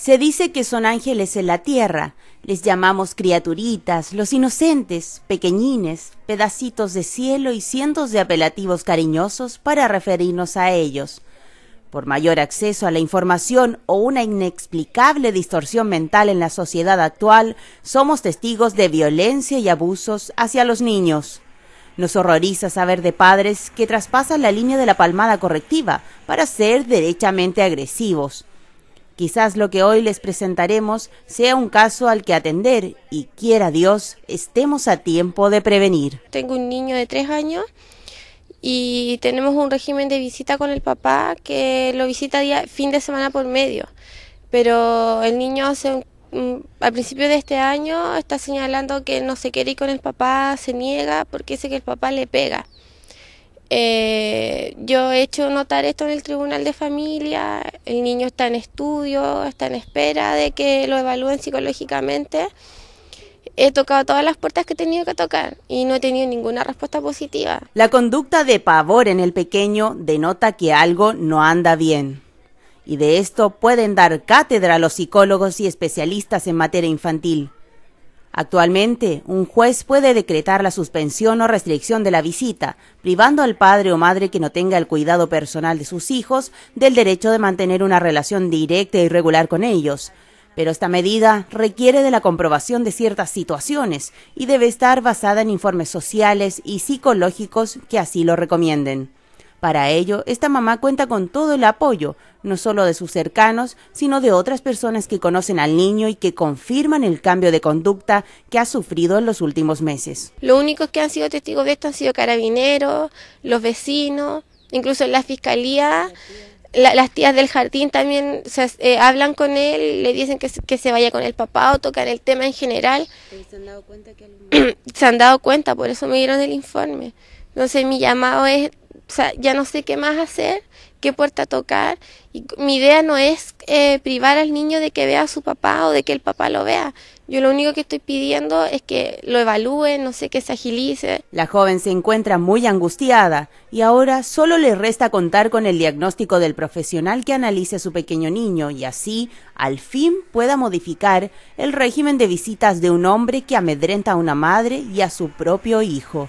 Se dice que son ángeles en la tierra, les llamamos criaturitas, los inocentes, pequeñines, pedacitos de cielo y cientos de apelativos cariñosos para referirnos a ellos. Por mayor acceso a la información o una inexplicable distorsión mental en la sociedad actual, somos testigos de violencia y abusos hacia los niños. Nos horroriza saber de padres que traspasan la línea de la palmada correctiva para ser derechamente agresivos. Quizás lo que hoy les presentaremos sea un caso al que atender y quiera Dios estemos a tiempo de prevenir. Tengo un niño de tres años y tenemos un régimen de visita con el papá que lo visita día, fin de semana por medio. Pero el niño hace al principio de este año está señalando que no se quiere ir con el papá, se niega porque dice que el papá le pega. Eh, yo he hecho notar esto en el tribunal de familia, el niño está en estudio, está en espera de que lo evalúen psicológicamente. He tocado todas las puertas que he tenido que tocar y no he tenido ninguna respuesta positiva. La conducta de pavor en el pequeño denota que algo no anda bien. Y de esto pueden dar cátedra a los psicólogos y especialistas en materia infantil. Actualmente, un juez puede decretar la suspensión o restricción de la visita, privando al padre o madre que no tenga el cuidado personal de sus hijos del derecho de mantener una relación directa y regular con ellos. Pero esta medida requiere de la comprobación de ciertas situaciones y debe estar basada en informes sociales y psicológicos que así lo recomienden. Para ello, esta mamá cuenta con todo el apoyo, no solo de sus cercanos, sino de otras personas que conocen al niño y que confirman el cambio de conducta que ha sufrido en los últimos meses. Los únicos que han sido testigos de esto han sido carabineros, los vecinos, incluso la fiscalía. las tías del jardín también eh, hablan con él, le dicen que, se vaya con el papá o tocan el tema en general. ¿Se han dado cuenta Se han dado cuenta, por eso me dieron el informe. Entonces mi llamado es o sea, ya no sé qué más hacer, qué puerta tocar. Y mi idea no es eh, privar al niño de que vea a su papá o de que el papá lo vea. Yo lo único que estoy pidiendo es que lo evalúe, no sé, que se agilice. La joven se encuentra muy angustiada y ahora solo le resta contar con el diagnóstico del profesional que analice a su pequeño niño y así, al fin, pueda modificar el régimen de visitas de un hombre que amedrenta a una madre y a su propio hijo.